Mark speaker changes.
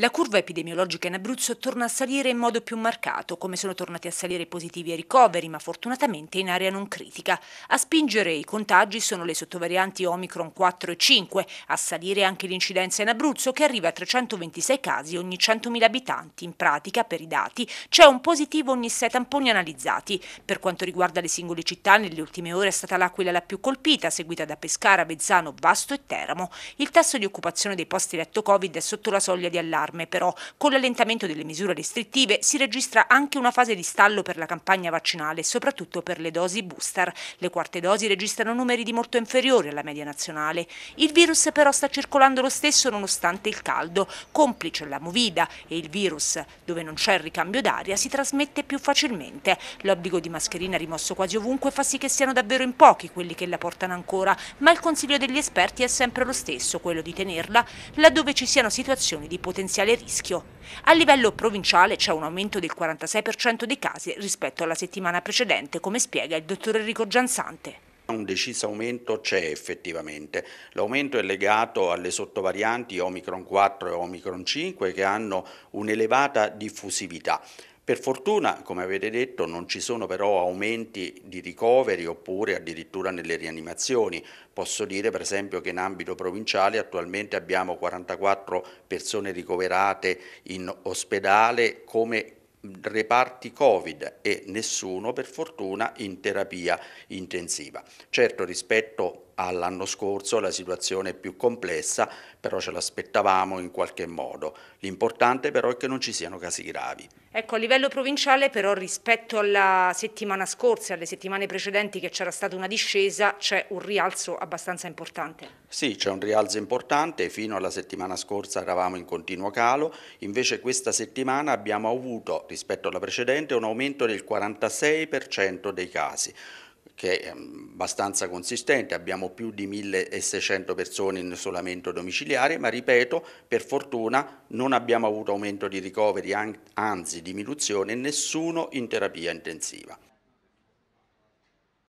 Speaker 1: La curva epidemiologica in Abruzzo torna a salire in modo più marcato, come sono tornati a salire i positivi e i ricoveri, ma fortunatamente in area non critica. A spingere i contagi sono le sottovarianti Omicron 4 e 5, a salire anche l'incidenza in Abruzzo che arriva a 326 casi ogni 100.000 abitanti. In pratica, per i dati, c'è un positivo ogni 6 tamponi analizzati. Per quanto riguarda le singole città, nelle ultime ore è stata l'Aquila la più colpita, seguita da Pescara, Bezzano, Vasto e Teramo. Il tasso di occupazione dei posti letto Covid è sotto la soglia di allarme allarme però. Con l'allentamento delle misure restrittive si registra anche una fase di stallo per la campagna vaccinale, soprattutto per le dosi booster. Le quarte dosi registrano numeri di molto inferiori alla media nazionale. Il virus però sta circolando lo stesso nonostante il caldo, complice la movida e il virus, dove non c'è il ricambio d'aria, si trasmette più facilmente. L'obbligo di mascherina rimosso quasi ovunque fa sì che siano davvero in pochi quelli che la portano ancora, ma il consiglio degli esperti è sempre lo stesso, quello di tenerla laddove ci siano situazioni di potenziale potenziale rischio. A livello provinciale c'è un aumento del 46% dei casi rispetto alla settimana precedente, come spiega il dottor Enrico Giansante.
Speaker 2: Un deciso aumento c'è effettivamente. L'aumento è legato alle sottovarianti Omicron 4 e Omicron 5 che hanno un'elevata diffusività. Per fortuna, come avete detto, non ci sono però aumenti di ricoveri oppure addirittura nelle rianimazioni. Posso dire per esempio che in ambito provinciale attualmente abbiamo 44 persone ricoverate in ospedale come reparti Covid e nessuno per fortuna in terapia intensiva. Certo rispetto all'anno scorso, la situazione è più complessa, però ce l'aspettavamo in qualche modo. L'importante però è che non ci siano casi gravi.
Speaker 1: Ecco, a livello provinciale però rispetto alla settimana scorsa e alle settimane precedenti che c'era stata una discesa, c'è un rialzo abbastanza importante.
Speaker 2: Sì, c'è un rialzo importante, fino alla settimana scorsa eravamo in continuo calo, invece questa settimana abbiamo avuto rispetto alla precedente un aumento del 46% dei casi che è ehm, abbastanza consistente, abbiamo più di 1600 persone in isolamento domiciliare, ma ripeto, per fortuna non abbiamo avuto aumento di ricoveri, anzi diminuzione, nessuno in terapia intensiva.